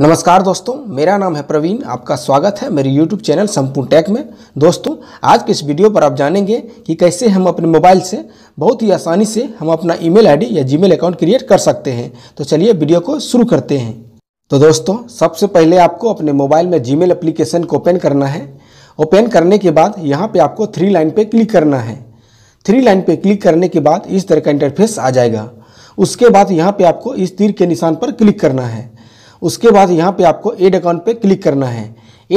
नमस्कार दोस्तों मेरा नाम है प्रवीण आपका स्वागत है मेरे YouTube चैनल संपूर्ण टैक में दोस्तों आज के इस वीडियो पर आप जानेंगे कि कैसे हम अपने मोबाइल से बहुत ही आसानी से हम अपना ईमेल आईडी या जीमेल अकाउंट क्रिएट कर सकते हैं तो चलिए वीडियो को शुरू करते हैं तो दोस्तों सबसे पहले आपको अपने मोबाइल में मेल एप्लीकेशन को ओपन करना है ओपन करने के बाद यहाँ पर आपको थ्री लाइन पर क्लिक करना है थ्री लाइन पर क्लिक करने के बाद इस तरह का इंटरफेस आ जाएगा उसके बाद यहाँ पर आपको इस तीर के निशान पर क्लिक करना है उसके बाद यहाँ पे आपको एड अकाउंट पे क्लिक करना है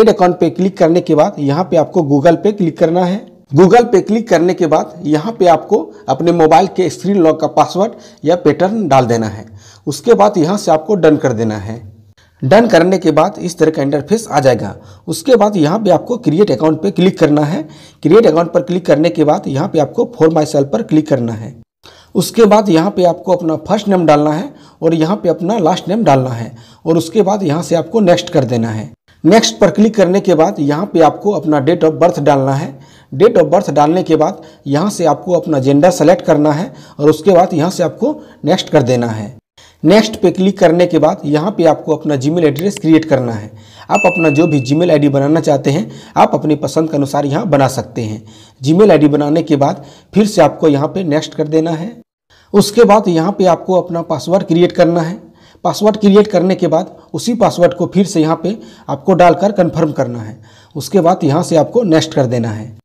एड अकाउंट पे क्लिक करने के बाद यहाँ पे आपको गूगल पे क्लिक करना है गूगल पे क्लिक करने के बाद यहाँ पे आपको अपने मोबाइल के स्क्रीन लॉक का पासवर्ड या पैटर्न डाल देना है उसके बाद यहाँ से आपको डन कर देना है डन करने के बाद इस तरह का इंटरफेस आ जाएगा उसके बाद यहाँ पे आपको क्रिएट अकाउंट पे क्लिक करना है क्रिएट अकाउंट पर क्लिक करने के बाद यहाँ पे आपको फोर माई सेल पर क्लिक करना है उसके बाद यहाँ पे आपको अपना फर्स्ट नेम डालना है और यहाँ पे अपना लास्ट नेम डालना है और उसके बाद यहाँ से आपको नेक्स्ट कर देना है नेक्स्ट पर क्लिक करने के बाद यहाँ पे आपको अपना डेट ऑफ बर्थ डालना है डेट ऑफ बर्थ डालने के बाद यहाँ से आपको अपना जेंडर सेलेक्ट करना है और उसके बाद यहाँ से आपको नेक्स्ट कर देना है नेक्स्ट पे क्लिक करने के बाद यहाँ पे आपको अपना जीमेल एड्रेस क्रिएट करना है आप अपना जो भी जीमेल आईडी बनाना चाहते हैं आप अपनी पसंद के अनुसार यहाँ बना सकते हैं जीमेल आईडी बनाने के बाद फिर से आपको यहाँ पर नेक्स्ट कर देना है उसके बाद यहाँ पर आपको अपना पासवर्ड क्रिएट करना है पासवर्ड क्रिएट करने के बाद उसी पासवर्ड को फिर से यहाँ पर आपको डालकर कन्फर्म करना है उसके बाद यहाँ से आपको नेक्स्ट कर देना है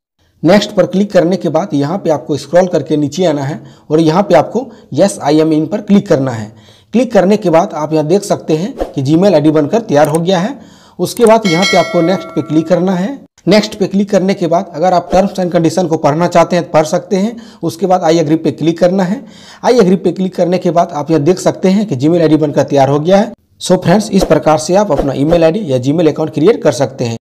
नेक्स्ट पर क्लिक करने के बाद यहाँ पे आपको स्क्रॉल करके नीचे आना है और यहाँ पे आपको यस आई एम इन पर क्लिक करना है क्लिक करने के बाद आप यहाँ देख सकते हैं कि जी मेल बनकर तैयार हो गया है उसके बाद यहाँ पे आपको नेक्स्ट पे क्लिक करना है नेक्स्ट पे क्लिक करने के बाद अगर आप टर्म्स एंड कंडीशन को पढ़ना चाहते हैं तो पढ़ सकते हैं उसके बाद आई एग्री पे क्लिक करना है आई एग्री पे क्लिक करने के बाद आप यह देख सकते हैं कि जीमेल आईडी बनकर तैयार हो गया है सो so फ्रेंड्स इस प्रकार से आप अपना ईमेल आईडी या जीमेल अकाउंट क्रिएट कर सकते हैं